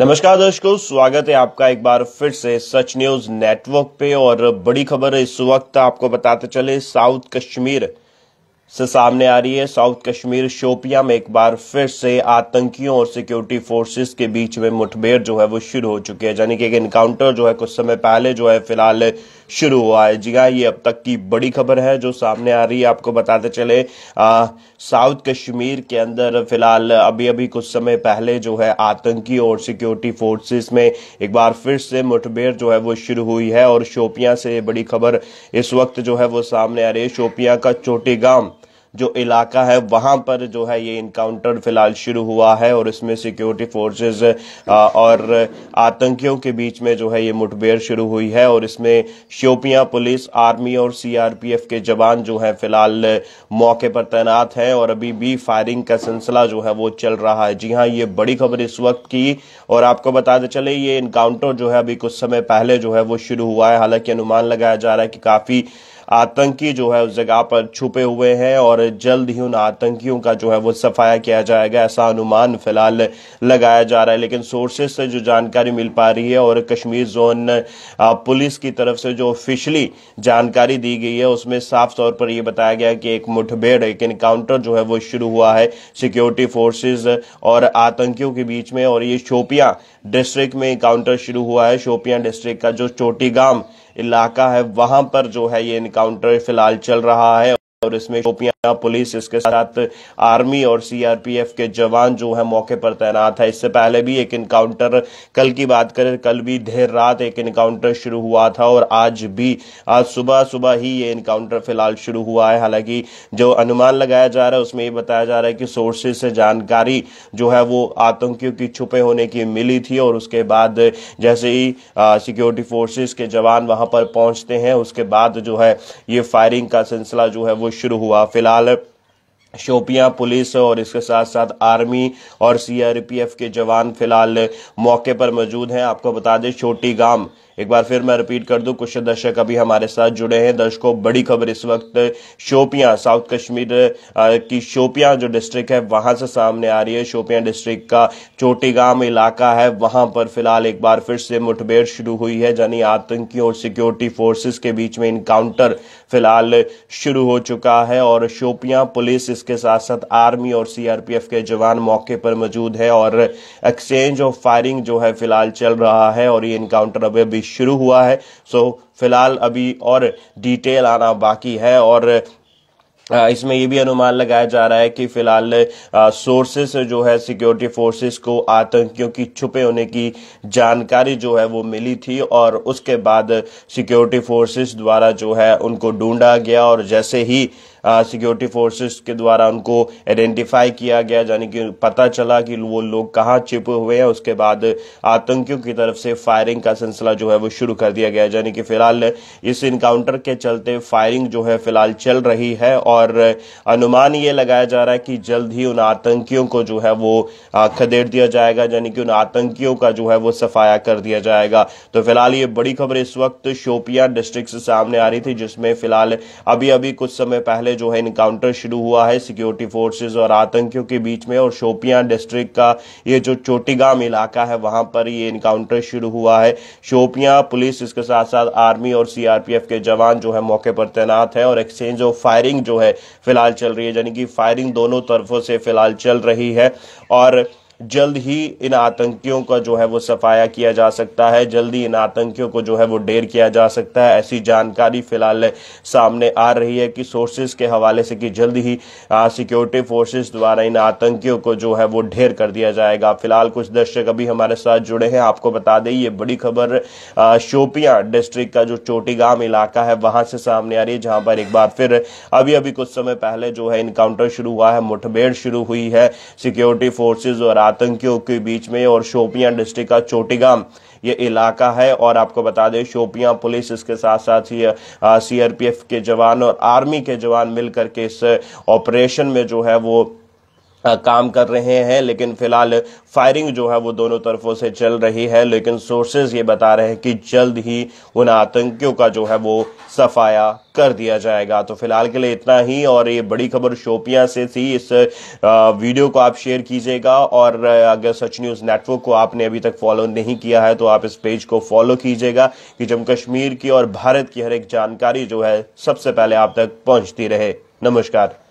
नमस्कार दर्शकों स्वागत है आपका एक बार फिर से सच न्यूज नेटवर्क पे और बड़ी खबर इस वक्त आपको बताते चले साउथ कश्मीर से सामने आ रही है साउथ कश्मीर शोपिया में एक बार फिर से आतंकियों और सिक्योरिटी फोर्सेस के बीच में मुठभेड़ जो है वो शुरू हो चुकी है यानी कि एक एनकाउंटर जो है कुछ समय पहले जो है फिलहाल शुरू हुआ है जी हाँ ये अब तक की बड़ी खबर है जो सामने आ रही है आपको बताते चले साउथ कश्मीर के अंदर फिलहाल अभी अभी कुछ समय पहले जो है आतंकी और सिक्योरिटी फोर्सेस में एक बार फिर से मुठभेड़ जो है वो शुरू हुई है और शोपिया से बड़ी खबर इस वक्त जो है वो सामने आ रही है शोपिया का चोटी गांव जो इलाका है वहां पर जो है ये इनकाउंटर फिलहाल शुरू हुआ है और इसमें सिक्योरिटी फोर्सेज और आतंकियों के बीच में जो है ये मुठभेड़ शुरू हुई है और इसमें शोपिया पुलिस आर्मी और सीआरपीएफ के जवान जो है फिलहाल मौके पर तैनात हैं और अभी भी फायरिंग का सिलसिला जो है वो चल रहा है जी हाँ ये बड़ी खबर इस वक्त की और आपको बताते चले ये इनकाउंटर जो है अभी कुछ समय पहले जो है वो शुरू हुआ है हालांकि अनुमान लगाया जा रहा है कि काफ़ी आतंकी जो है उस जगह पर छुपे हुए हैं और जल्द ही उन आतंकियों का जो है वो सफाया किया जाएगा ऐसा अनुमान फिलहाल लगाया जा रहा है लेकिन सोर्सेस से जो जानकारी मिल पा रही है और कश्मीर जोन पुलिस की तरफ से जो ऑफिशियली जानकारी दी गई है उसमें साफ तौर पर यह बताया गया कि एक मुठभेड़ एक इनकाउंटर जो है वो शुरू हुआ है सिक्योरिटी फोर्सेज और आतंकियों के बीच में और ये शोपिया डिस्ट्रिक्ट में इंकाउंटर शुरू हुआ है शोपिया डिस्ट्रिक्ट का जो चोटी गांव इलाका है वहां पर जो है ये इनकाउंटर फिलहाल चल रहा है और इसमें शोपियां पुलिस इसके साथ आर्मी और सीआरपीएफ के जवान जो है मौके पर तैनात है इससे पहले भी एक इनकाउंटर कल की बात करें कल भी देर रात एक इनकाउंटर शुरू हुआ था और आज भी आज सुबह सुबह ही ये इनकाउंटर फिलहाल शुरू हुआ है हालांकि जो अनुमान लगाया जा रहा है उसमें ये बताया जा रहा है कि सोर्सेज से जानकारी जो है वो आतंकियों की छुपे होने की मिली थी और उसके बाद जैसे ही सिक्योरिटी फोर्सेज के जवान वहां पर पहुंचते हैं उसके बाद जो है ये फायरिंग का सिलसिला जो है वो शुरू हुआ फिलहाल शोपियां पुलिस और इसके साथ साथ आर्मी और सीआरपीएफ के जवान फिलहाल मौके पर मौजूद हैं आपको बता दें छोटी गांव एक बार फिर मैं रिपीट कर दूं कुछ दर्शक अभी हमारे साथ जुड़े हैं दर्शकों बड़ी खबर इस वक्त शोपियां साउथ कश्मीर की शोपियां जो डिस्ट्रिक्ट है वहां से सामने आ रही है शोपियां डिस्ट्रिक्ट का चोटीगाम इलाका है वहां पर फिलहाल एक बार फिर से मुठभेड़ शुरू हुई है यानी आतंकी और सिक्योरिटी फोर्सेस के बीच में इनकाउंटर फिलहाल शुरू हो चुका है और शोपियां पुलिस इसके साथ साथ आर्मी और सीआरपीएफ के जवान मौके पर मौजूद है और एक्सचेंज ऑफ फायरिंग जो है फिलहाल चल रहा है और ये इनकाउंटर अभी अभी शुरू हुआ है सो फिलहाल अभी और डिटेल आना बाकी है और इसमें यह भी अनुमान लगाया जा रहा है कि फिलहाल सोर्सेस जो है सिक्योरिटी फोर्सेस को आतंकियों की छुपे होने की जानकारी जो है वो मिली थी और उसके बाद सिक्योरिटी फोर्सेस द्वारा जो है उनको ढूंढा गया और जैसे ही सिक्योरिटी फोर्सेस के द्वारा उनको आइडेंटिफाई किया गया यानी कि पता चला कि वो लोग कहाँ छिपे हुए हैं उसके बाद आतंकियों की तरफ से फायरिंग का सिलसिला जो है वो शुरू कर दिया गया यानी कि फिलहाल इस इनकाउंटर के चलते फायरिंग जो है फिलहाल चल रही है और अनुमान ये लगाया जा रहा है कि जल्द ही उन आतंकियों को जो है वो खदेड़ दिया जाएगा यानी कि उन आतंकियों का जो है वो सफाया कर दिया जाएगा तो फिलहाल ये बड़ी खबर इस वक्त शोपिया डिस्ट्रिक्ट से सामने आ रही थी जिसमें फिलहाल अभी अभी कुछ समय पहले पहले जो है इनकाउंटर शुरू हुआ है सिक्योरिटी फोर्सेज और आतंकियों के बीच में और शोपियां डिस्ट्रिक्ट का ये जो चोटीगाम इलाका है वहां पर ये इनकाउंटर शुरू हुआ है शोपियां पुलिस इसके साथ साथ आर्मी और सीआरपीएफ के जवान जो है मौके पर तैनात है और एक्सचेंज ऑफ फायरिंग जो है फिलहाल चल रही है यानी कि फायरिंग दोनों तरफों से फिलहाल चल रही है और जल्द ही इन आतंकियों का जो है वो सफाया किया जा सकता है जल्द ही इन आतंकियों को जो है वो डेर किया जा सकता है ऐसी जानकारी फिलहाल सामने आ रही है कि सोर्सेज के हवाले से कि जल्द ही सिक्योरिटी फोर्सेज द्वारा इन आतंकियों को जो है वो ढेर कर दिया जाएगा फिलहाल कुछ दर्शक अभी हमारे साथ जुड़े हैं आपको बता दें ये बड़ी खबर शोपिया डिस्ट्रिक्ट का जो चोटीगाम इलाका है वहां से सामने आ रही है जहां पर एक बार फिर अभी अभी कुछ समय पहले जो है इनकाउंटर शुरू हुआ है मुठभेड़ शुरू हुई है सिक्योरिटी फोर्सेज और आतंकियों के बीच में और शोपियां डिस्ट्रिक्ट का चोटीगाम ये इलाका है और आपको बता दें शोपियां पुलिस इसके साथ साथ ही सीआरपीएफ के जवान और आर्मी के जवान मिलकर के इस ऑपरेशन में जो है वो काम कर रहे हैं लेकिन फिलहाल फायरिंग जो है वो दोनों तरफों से चल रही है लेकिन सोर्सेज ये बता रहे हैं कि जल्द ही उन आतंकियों का जो है वो सफाया कर दिया जाएगा तो फिलहाल के लिए इतना ही और ये बड़ी खबर शोपिया से थी इस वीडियो को आप शेयर कीजिएगा और अगर सच न्यूज़ नेटवर्क को आपने अभी तक फॉलो नहीं किया है तो आप इस पेज को फॉलो कीजिएगा कि जम्मू कश्मीर की और भारत की हर एक जानकारी जो है सबसे पहले आप तक पहुंचती रहे नमस्कार